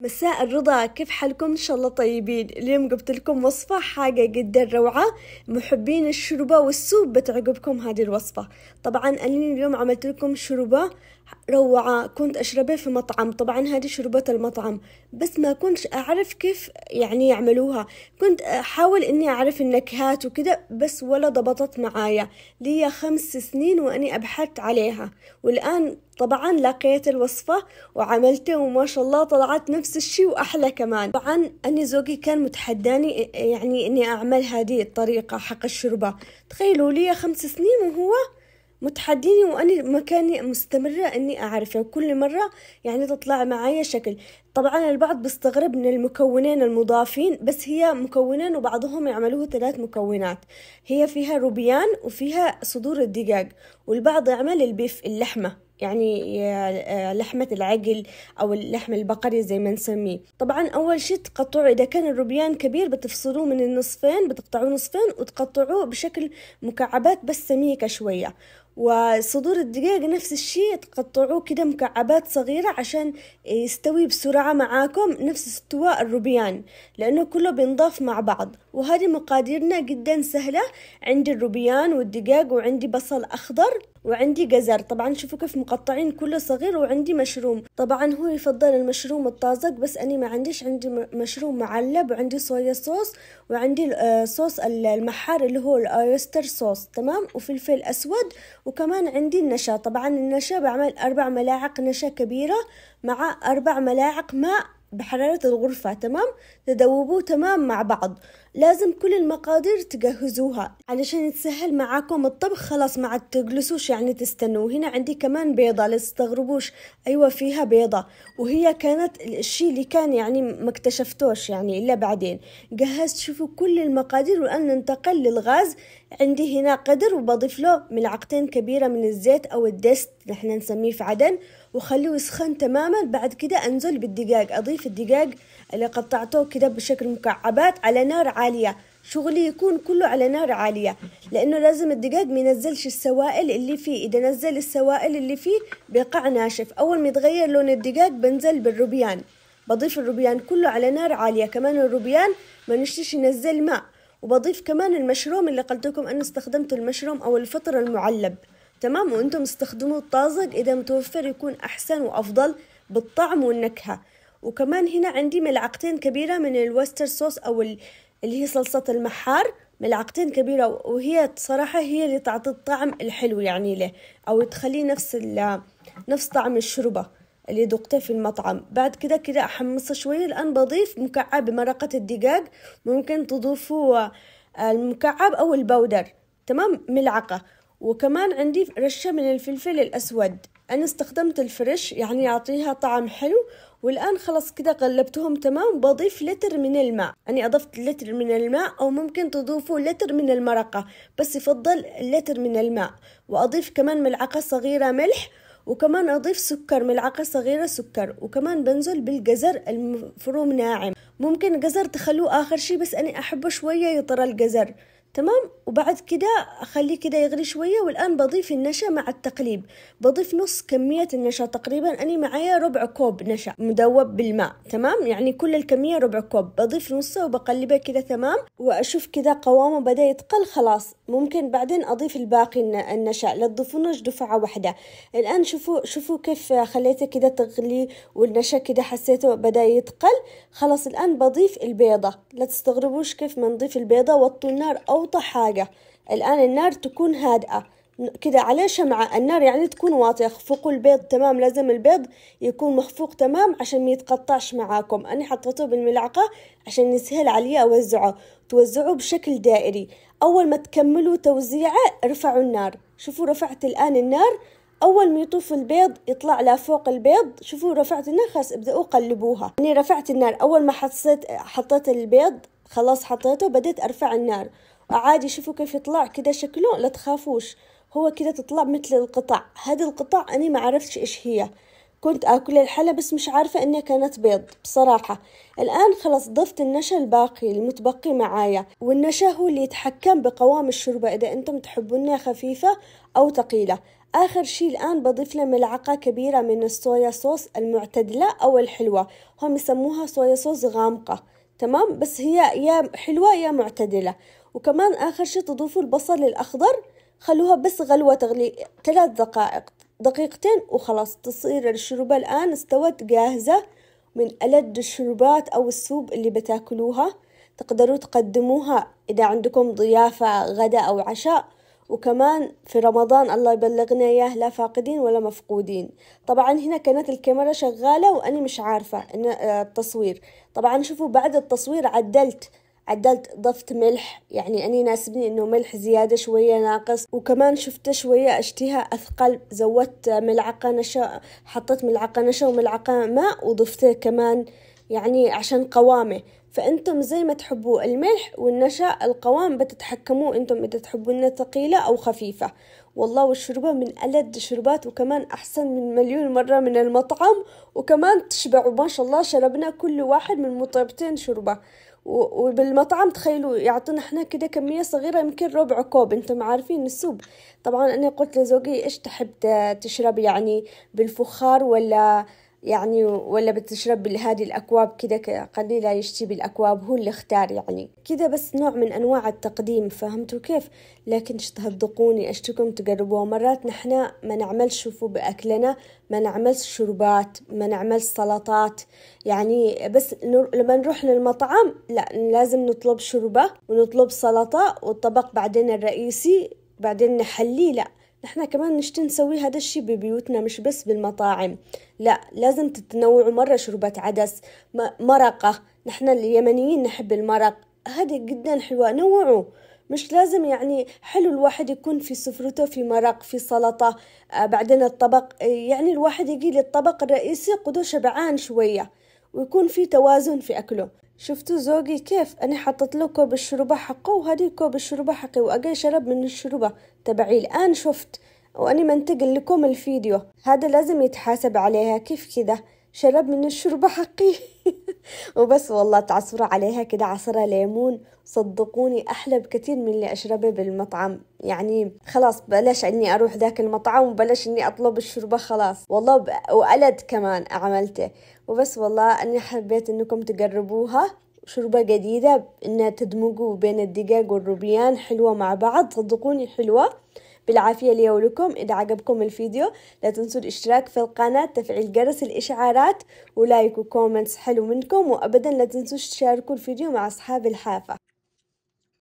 مساء الرضا كيف حالكم ان شاء الله طيبين اليوم جبت لكم وصفه حاجه جدا روعه محبين الشوربه والسوب بتعجبكم هذه الوصفه طبعا انا اليوم عملت لكم شوربه روعه كنت اشربها في مطعم طبعا هذه شوربه المطعم بس ما كنتش اعرف كيف يعني يعملوها كنت احاول اني اعرف النكهات وكده بس ولا ضبطت معايا ليا خمس سنين واني ابحثت عليها والان طبعا لقيت الوصفة وعملته وما شاء الله طلعت نفس الشي وأحلى كمان طبعا أني زوجي كان متحداني يعني أني أعمل هذه الطريقة حق الشوربة تخيلوا لي خمس سنين وهو متحديني وأني مكاني مستمرة أني أعرفه وكل مرة يعني تطلع معايا شكل طبعا البعض بيستغرب من المكونين المضافين بس هي مكونين وبعضهم يعملوه ثلاث مكونات هي فيها روبيان وفيها صدور الدجاج والبعض يعمل البيف اللحمة يعني آه، لحمة العقل أو اللحم البقري زي ما نسميه طبعا أول شي تقطعوا إذا كان الروبيان كبير بتفصلوه من النصفين بتقطعوه نصفين وتقطعوه بشكل مكعبات بس سميكة شوية وصدور الدقيق نفس الشي تقطعوه كده مكعبات صغيرة عشان يستوي بسرعة معاكم نفس استواء الروبيان لأنه كله بينضاف مع بعض وهذه مقاديرنا جدا سهلة عندي الروبيان والدقيق وعندي بصل أخضر وعندي جزر طبعا شوفوا كيف مقطعين كله صغير وعندي مشروم طبعا هو يفضل المشروم الطازج بس أنا ما عنديش عندي مشروم معلب وعندي صويا صوص وعندي آه، صوص المحار اللي هو الأيستر صوص تمام وفلفل أسود وكمان عندي النشا طبعا النشا بعمل أربع ملاعق نشا كبيرة مع أربع ملاعق ماء بحرارة الغرفة تمام تذوبوه تمام مع بعض لازم كل المقادير تجهزوها علشان يتسهل معاكم الطبخ خلاص ما عاد تجلسوش يعني تستنوا هنا عندي كمان بيضة لا تستغربوش أيوة فيها بيضة وهي كانت الشيء اللي كان يعني ما اكتشفتوش يعني إلا بعدين جهزت شوفوا كل المقادير والآن ننتقل للغاز عندي هنا قدر وبضيف له ملعقتين كبيرة من الزيت أو الدست نحن نسميه في عدن وخليه يسخن تماما بعد كده أنزل بالدقاق أضيف الدقاق اللي قطعته كده بشكل مكعبات على نار عالية شغلي يكون كله على نار عالية لأنه لازم الدقاق ينزلش السوائل اللي فيه إذا نزل السوائل اللي فيه بيقع ناشف أول ما يتغير لون الدقاق بنزل بالروبيان بضيف الروبيان كله على نار عالية كمان الروبيان ما نشتيش ينزل ماء وبضيف كمان المشروم اللي قلت لكم أنا استخدمت المشروم أو الفطر المعلب تمام وانتم تستخدموا الطازج اذا متوفر يكون احسن وافضل بالطعم والنكهه وكمان هنا عندي ملعقتين كبيره من الوستر صوص او اللي هي صلصه المحار ملعقتين كبيره وهي صراحه هي اللي تعطي الطعم الحلو يعني له او تخليه نفس نفس طعم الشربه اللي ذقته في المطعم بعد كده كده احمصه شويه الان بضيف مكعب مرقه الدجاج ممكن تضيفوا المكعب او البودر تمام ملعقه وكمان عندي رشة من الفلفل الأسود أنا استخدمت الفريش يعني يعطيها طعم حلو والآن خلاص كده قلبتهم تمام بضيف لتر من الماء أنا أضفت لتر من الماء أو ممكن تضيفوا لتر من المرقة بس يفضل لتر من الماء وأضيف كمان ملعقة صغيرة ملح وكمان أضيف سكر ملعقة صغيرة سكر وكمان بنزل بالجزر المفروم ناعم ممكن جزر تخلوه آخر شي بس أنا أحبه شوية يطرى الجزر تمام وبعد كده اخليه كده يغلي شوية والان بضيف النشا مع التقليب بضيف نص كمية النشا تقريبا انا معايا ربع كوب نشا مدوب بالماء تمام يعني كل الكمية ربع كوب بضيف نصه وبقلبه كده تمام واشوف كده قوامه بدا يتقل خلاص ممكن بعدين اضيف الباقي النشا لا تضيفونوش دفعة واحدة الان شوفوا شوفوا كيف خليته كده تغلي والنشا كده حسيته بدا يتقل خلاص الان بضيف البيضة لا تستغربوش كيف ما نضيف البيضة وطوا النار أوطى حاجة الآن النار تكون هادئة كده على شمعة النار يعني تكون واطية اخفقوا البيض تمام لازم البيض يكون مخفوق تمام عشان ما يتقطعش معاكم أنا حطيته بالملعقة عشان يسهل علي أوزعه توزعوه بشكل دائري أول ما تكملوا توزيعه ارفعوا النار شوفوا رفعت الآن النار أول ما يطوف البيض يطلع لفوق البيض شوفوا رفعت النار خلاص ابدأوا قلبوها أنا رفعت النار أول ما حطيت حطيت البيض خلاص حطيته بديت ارفع النار عادي شوفوا كيف يطلع كده شكله لا تخافوش هو كده تطلع مثل القطع هذه القطع انا ما عرفتش ايش هي كنت اكل الحلا بس مش عارفة انها كانت بيض بصراحة الان خلاص ضفت النشا الباقي المتبقي معايا والنشا هو اللي يتحكم بقوام الشوربة اذا انتم تحبونها خفيفة او تقيلة آخر شي الآن بضيف له ملعقة كبيرة من الصويا صوص المعتدلة أو الحلوة هم يسموها صويا صوص غامقة تمام بس هي يا حلوة يا معتدلة وكمان آخر شي تضيفوا البصل الأخضر خلوها بس غلوة تغلي ثلاث دقائق دقيقتين وخلاص تصير الشوربة الآن استوت جاهزة من ألد الشربات أو السوب اللي بتاكلوها تقدروا تقدموها إذا عندكم ضيافة غدا أو عشاء وكمان في رمضان الله يبلغنا إياه لا فاقدين ولا مفقودين طبعا هنا كانت الكاميرا شغالة وأنا مش عارفة إن آه، التصوير طبعا شوفوا بعد التصوير عدلت عدلت ضفت ملح يعني أني ناسبني أنه ملح زيادة شوية ناقص وكمان شفت شوية أشتيها أثقل زودت ملعقة نشا حطيت ملعقة نشا وملعقة ماء وضفت كمان يعني عشان قوامه فأنتم زي ما تحبوا الملح والنشا القوام بتتحكموا أنتم إذا تحبونها ثقيلة أو خفيفة والله والشربة من ألد الشربات وكمان أحسن من مليون مرة من المطعم وكمان تشبع وما شاء الله شربنا كل واحد من مطعبتين شربة وبالمطعم تخيلوا يعطونا احنا كده كمية صغيرة يمكن ربع كوب انتم عارفين السوب طبعا انا قلت لزوجي ايش تحب تشرب يعني بالفخار ولا يعني ولا بتشرب هذه الأكواب كذا قليلة يشتي بالأكواب هو اللي اختار يعني كذا بس نوع من أنواع التقديم فهمتوا كيف لكن تهدقوني أشتكم تقربوا مرات نحنا ما نعملش شوفوا بأكلنا ما نعملش شربات ما نعملش سلطات يعني بس نر... لما نروح للمطعم لا لازم نطلب شوربة ونطلب سلطة والطبق بعدين الرئيسي بعدين نحليه لا نحن كمان نشتي نسوي هذا الشي ببيوتنا مش بس بالمطاعم لا لازم تتنوعوا مرة شوربة عدس مرقة نحن اليمنيين نحب المرق هذا جدا حلوة نوعوا مش لازم يعني حلو الواحد يكون في سفرته في مرق في سلطة آه، بعدين الطبق يعني الواحد يجي للطبق الرئيسي قدو شبعان شوية ويكون في توازن في أكله شفتوا زوجي كيف انا حطيت له كوب الشوربه حقه وهذه كوب الشوربه حقي واجي شرب من الشوربه تبعي الان شفت واني منتقل لكم الفيديو هذا لازم يتحاسب عليها كيف كذا شرب من الشوربة حقي وبس والله تعصروا عليها كده عصرة ليمون صدقوني أحلى بكتير من اللي أشربه بالمطعم يعني خلاص بلاش أني أروح ذاك المطعم وبلاش أني أطلب الشوربة خلاص والله ب... وقلد كمان عملته وبس والله أني حبيت أنكم تجربوها شوربة جديدة إنها تدمجوا بين الدجاج والروبيان حلوة مع بعض صدقوني حلوة بالعافية لي ولكم إذا عجبكم الفيديو لا تنسوا الاشتراك في القناة تفعيل جرس الإشعارات ولايك وكومنتس حلو منكم وأبدا لا تنسوا تشاركوا الفيديو مع أصحاب الحافة